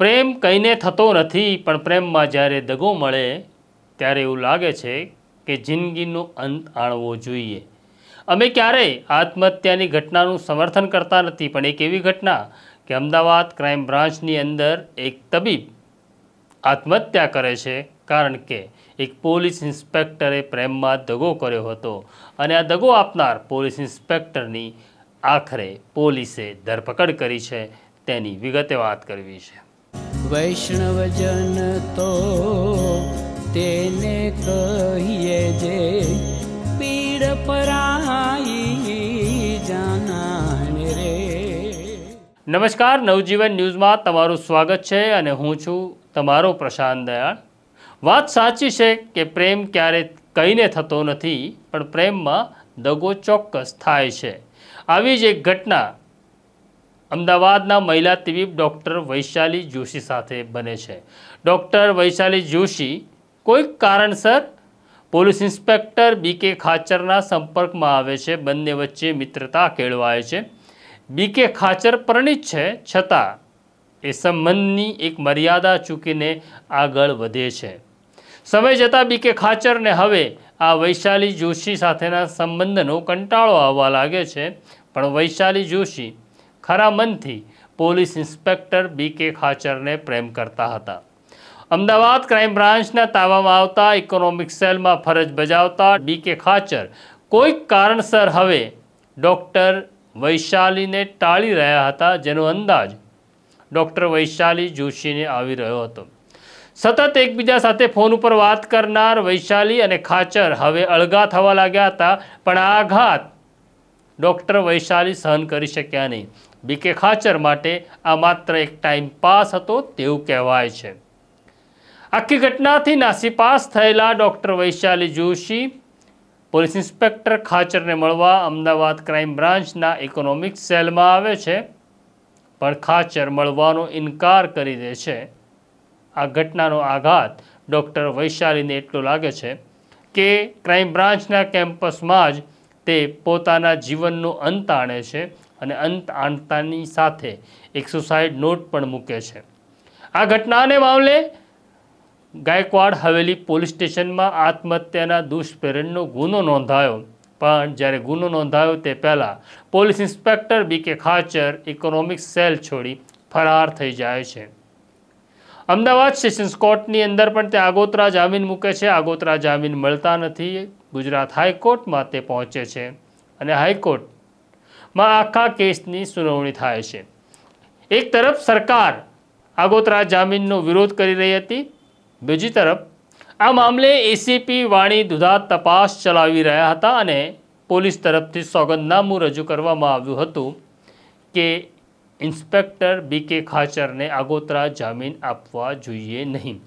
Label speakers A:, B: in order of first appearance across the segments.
A: પ્રેમ કંઈને થતો નથી પણ પ્રેમમાં જ્યારે દગો મળે ત્યારે એવું લાગે છે કે જિંદગીનો અંત આણવો જોઈએ અમે ક્યારેય આત્મહત્યાની ઘટનાનું સમર્થન કરતા નથી પણ એક એવી ઘટના કે અમદાવાદ ક્રાઇમ બ્રાન્ચની અંદર એક તબીબ આત્મહત્યા કરે છે કારણ કે એક પોલીસ ઇન્સ્પેક્ટરે પ્રેમમાં દગો કર્યો હતો અને આ દગો આપનાર પોલીસ ઇન્સ્પેક્ટરની આખરે પોલીસે ધરપકડ કરી છે તેની વિગતે વાત કરવી છે વૈષ્ણવજન તો તેને કહીએ જે પીડ પરાઈ જાનાને રે નમસ્કાર નવજીવન ન્યૂઝમાં તમારું સ્વાગત છે અને હું છું તમારો પ્રશાંત દયાળ વાત સાચી છે કે પ્રેમ ક્યારે કહીને થતો નથી પણ પ્રેમમાં દગો ચોક્કસ થાય છે આવી જ એક ઘટના અમદાવાદના મહિલા તબીબ ડૉક્ટર વૈશાલી જોશી સાથે બને છે ડૉક્ટર વૈશાલી જોશી કોઈક કારણસર પોલીસ ઇન્સ્પેક્ટર બી કે ખાચરના સંપર્કમાં આવે છે બંને વચ્ચે મિત્રતા કેળવાય છે બી કે ખાચર પરણિત છે છતાં એ સંબંધની એક મર્યાદા ચૂકીને આગળ વધે છે સમય જતાં બી કે ખાચરને હવે આ વૈશાલી જોશી સાથેના સંબંધનો કંટાળો આવવા લાગે છે પણ વૈશાલી જોશી ખરા મનથી પોલીસ ઇન્સ્પેક્ટર બી કે ખાચરને પ્રેમ કરતા હતા અમદાવાદ ક્રાઇમ બ્રાન્ચના તાવામાં આવતા ઇકોનોમિક સેલમાં ફરજ બજાવતા બી કે ખાચર કોઈક કારણસર હવે ડૉક્ટર વૈશાલીને ટાળી રહ્યા હતા જેનો અંદાજ ડૉક્ટર વૈશાલી જોશીને આવી રહ્યો હતો સતત એકબીજા સાથે ફોન ઉપર વાત કરનાર વૈશાલી અને ખાચર હવે અળગા થવા લાગ્યા હતા પણ આ આઘાત ડૉક્ટર વૈશાલી સહન કરી શક્યા નહીં બીકે ખાચર માટે આ માત્ર એક ટાઈમ પાસ હતો તેવું કહેવાય છે આખી ઘટનાથી નાસીપાસ થયેલા doctor Vaishali Joshi police inspector ખાચરને મળવા અમદાવાદ ક્રાઇમ બ્રાન્ચના ઇકોનોમિક સેલમાં આવે છે પણ ખાચર મળવાનો ઇનકાર કરી દે છે આ ઘટનાનો આઘાત ડૉક્ટર વૈશાલીને એટલો લાગે છે કે ક્રાઇમ બ્રાન્ચના કેમ્પસમાં જ તે પોતાના જીવનનો અંત આણે છે અને અંત આણતાની સાથે એક સુસાઇડ નોટ પણ મૂકે છે આ ઘટનાને મામલે ગાયકવાડ હવેલી પોલીસ સ્ટેશનમાં આત્મહત્યાના દુષ્પ્રેરણનો ગુનો નોંધાયો પણ જ્યારે ગુનો નોંધાયો તે પહેલાં પોલીસ ઇન્સ્પેક્ટર બી કે ખાચર ઇકોનોમિક સેલ છોડી ફરાર થઈ જાય છે અમદાવાદ સેશન્સ કોર્ટની અંદર પણ તે આગોતરા જામીન મૂકે છે આગોતરા જામીન મળતા નથી ગુજરાત હાઈકોર્ટમાં તે પહોંચે છે અને હાઈકોર્ટમાં આખા કેસની સુનાવણી થાય છે એક તરફ સરકાર આગોતરા જામીનનો વિરોધ કરી રહી હતી બીજી તરફ આ મામલે એસીપી વાણી દુધા તપાસ ચલાવી રહ્યા હતા અને પોલીસ તરફથી સોગંદનામું રજૂ કરવામાં આવ્યું હતું કે ઇન્સ્પેક્ટર બી કે ખાચરને આગોતરા જામીન આપવા જોઈએ નહીં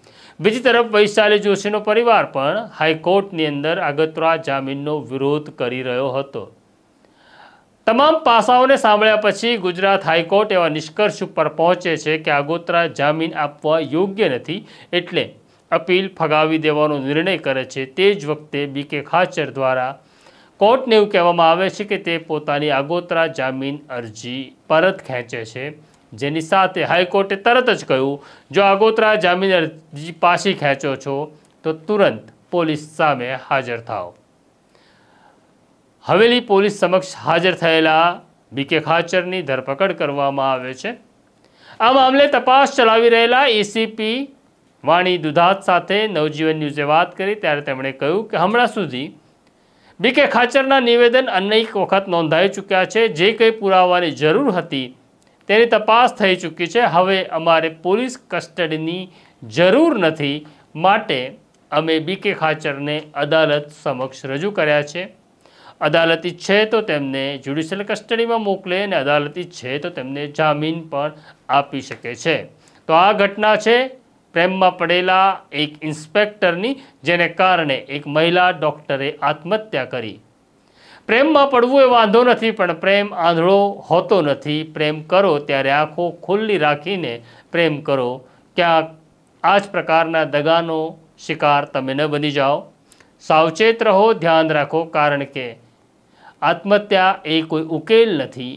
A: બીજી તરફ વૈશાલી જોશીનો પરિવાર પણ હાઈકોર્ટની અંદર આગોતરા જામીનનો વિરોધ કરી રહ્યો હતો તમામ પાસાઓને સાંભળ્યા પછી ગુજરાત હાઈકોર્ટ એવા નિષ્કર્ષ ઉપર પહોંચે છે કે આગોતરા જામીન આપવા યોગ્ય નથી એટલે અપીલ ફગાવી દેવાનો નિર્ણય કરે છે તે જ વખતે બી કે ખાચર દ્વારા કોર્ટને એવું કહેવામાં આવે છે કે તે પોતાની આગોતરા જામીન અરજી પરત ખેંચે છે જેની સાથે હાઈકોર્ટે તરત જ કહ્યું જો આગોતરા જામીન અરજી પાછી ખેંચો છો તો તુરંત પોલીસ સામે હાજર થાઓ હવેલી પોલીસ સમક્ષ હાજર થયેલા બીકે ખાચરની ધરપકડ કરવામાં આવે છે આ મામલે તપાસ ચલાવી રહેલા એસીપી વાણી દુધાત સાથે નવજીવન ન્યૂઝે વાત કરી ત્યારે તેમણે કહ્યું કે હમણાં સુધી બી કે ખાચરના નિવેદન અનેક વખત નોંધાઈ ચૂક્યા છે જે કંઈ પુરાવાની જરૂર હતી તેની તપાસ થઈ ચૂકી છે હવે અમારે પોલીસ કસ્ટડીની જરૂર નથી માટે અમે બી કે ખાચરને અદાલત સમક્ષ રજૂ કર્યા છે અદાલત ઈચ્છે તો તેમને જ્યુડિશિયલ કસ્ટડીમાં મોકલે અને અદાલત ઈચ્છે તો તેમને જામીન પણ આપી શકે છે તો આ ઘટના છે પ્રેમમાં પડેલા એક ઇન્સ્પેક્ટરની જેને કારણે એક મહિલા ડૉક્ટરે આત્મહત્યા કરી પ્રેમમાં પડવું એ વાંધો નથી પણ પ્રેમ આંધળો હોતો નથી પ્રેમ કરો ત્યારે આંખો ખુલ્લી રાખીને પ્રેમ કરો ક્યાંક આ જ પ્રકારના દગાનો શિકાર તમે ન બની જાઓ સાવચેત રહો ધ્યાન રાખો કારણ કે આત્મહત્યા એ કોઈ ઉકેલ નથી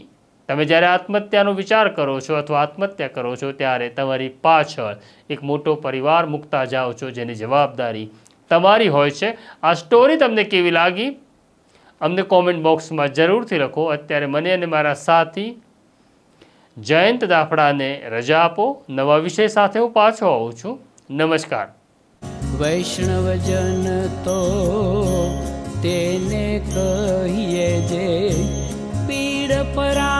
A: તમે જ્યારે આત્મહત્યાનો વિચાર કરો છો અથવા આત્મહત્યા કરો છો ત્યારે તમારી પાછળ એક મોટો પરિવાર મૂકતા જાઓ છો જેની જવાબદારી તમારી હોય છે આ સ્ટોરી તમને કેવી લાગી અમને કોમેન્ટ બોક્સમાં જરૂરથી લખો અત્યારે મને અને મારા સાથી જયંત દાફડાને રજા આપો નવા વિષય સાથે હું પાછો આવું છું નમસ્કાર વૈષ્ણવજન તો તેને કહીએ જે પીડ
B: પરા